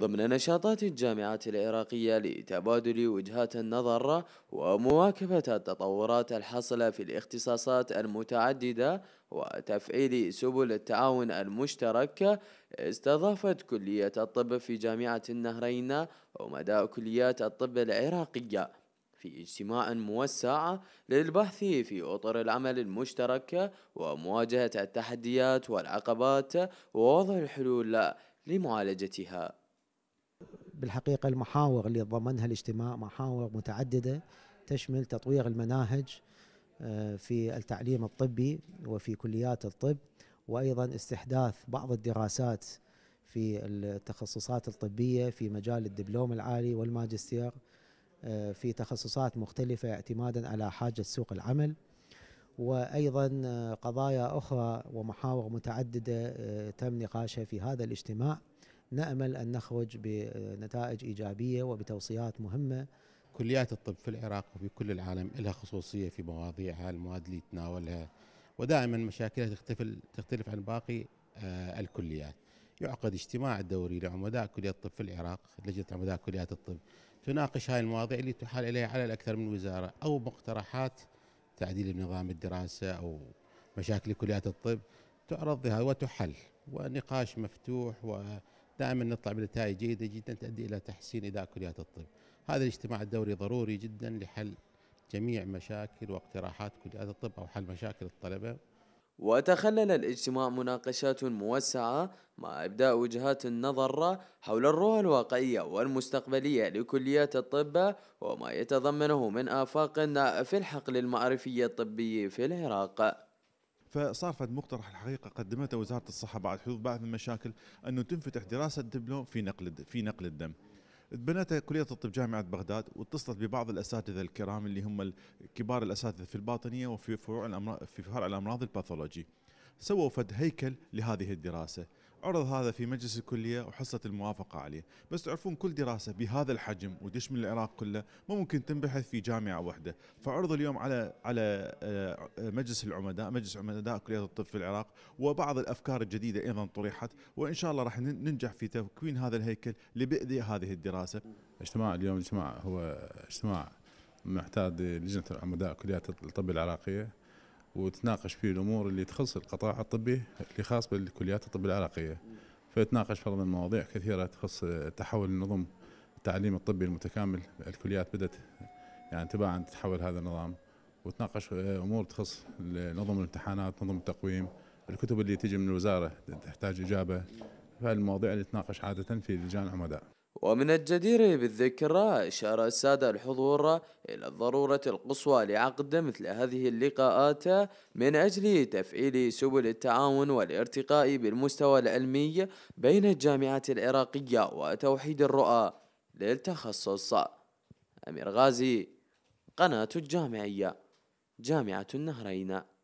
ضمن نشاطات الجامعات العراقية لتبادل وجهات النظر ومواكبة التطورات الحاصلة في الاختصاصات المتعددة وتفعيل سبل التعاون المشترك استضافت كلية الطب في جامعة النهرين ومدى كليات الطب العراقية في اجتماع موسع للبحث في اطر العمل المشترك ومواجهه التحديات والعقبات ووضع الحلول لمعالجتها بالحقيقة المحاور اللي ضمنها الاجتماع محاور متعددة تشمل تطوير المناهج آه، في التعليم الطبي وفي كليات الطب وأيضا استحداث بعض الدراسات في التخصصات الطبية في مجال الدبلوم العالي والماجستير آه، في تخصصات مختلفة اعتمادا على حاجة سوق العمل وأيضا آه، قضايا أخرى ومحاور متعددة تم نقاشها في هذا الاجتماع نامل ان نخرج بنتائج ايجابيه وبتوصيات مهمه كليات الطب في العراق وفي كل العالم لها خصوصيه في مواضيعها المواد اللي يتناولها ودائما مشاكلها تختلف تختلف عن باقي آه، الكليات يعقد اجتماع دوري لعمداء كليه الطب في العراق لجنه عمداء كليات الطب تناقش هاي المواضيع اللي تحال اليها على الاكثر من وزاره او مقترحات تعديل نظام الدراسه او مشاكل كليات الطب تعرض بها وتحل ونقاش مفتوح و دائما نطلع بنتائج جيده جدا تؤدي الى تحسين اداء كليات الطب. هذا الاجتماع الدوري ضروري جدا لحل جميع مشاكل واقتراحات كليات الطب او حل مشاكل الطلبه. وتخلل الاجتماع مناقشات موسعه مع ابداء وجهات النظر حول الرؤى الواقعيه والمستقبليه لكليات الطب وما يتضمنه من افاق في الحقل المعرفي الطبي في العراق. فصار فد مقترح الحقيقه قدمته وزاره الصحه بعد حدوث بعض المشاكل انه تنفتح دراسه دبلوم في نقل في نقل الدم. تبنتها كليه الطب جامعه بغداد واتصلت ببعض الاساتذه الكرام اللي هم كبار الاساتذه في الباطنيه وفي فروع الامراض في فرع الامراض الباثولوجي. سووا فد هيكل لهذه الدراسه. عرض هذا في مجلس الكليه وحصلت الموافقه عليه، بس تعرفون كل دراسه بهذا الحجم وتشمل العراق كله ما ممكن تنبحث في جامعه واحده، فعرض اليوم على على آه، مجلس العمداء، مجلس عمداء كليه الطب في العراق، وبعض الافكار الجديده ايضا طرحت، وان شاء الله راح ننجح في تكوين هذا الهيكل لبدء هذه الدراسه. اجتماع اليوم اجتماع هو اجتماع معتاد لجنه العمداء كليه الطب العراقيه وتناقش فيه الامور اللي تخص القطاع الطبي اللي خاص بالكليات الطب العراقيه فتناقش فرضا مواضيع كثيره تخص تحول النظم التعليم الطبي المتكامل الكليات بدات يعني تباعا تتحول هذا النظام وتناقش امور تخص نظم الامتحانات نظم التقويم الكتب اللي تجي من الوزاره تحتاج اجابه فالمواضيع اللي تناقش عاده في لجان عمداء ومن الجدير بالذكر أشار السادة الحضور إلى الضرورة القصوى لعقد مثل هذه اللقاءات من أجل تفعيل سبل التعاون والارتقاء بالمستوى العلمي بين الجامعات العراقية وتوحيد الرؤى للتخصص أمير غازي قناة الجامعية جامعة النهرين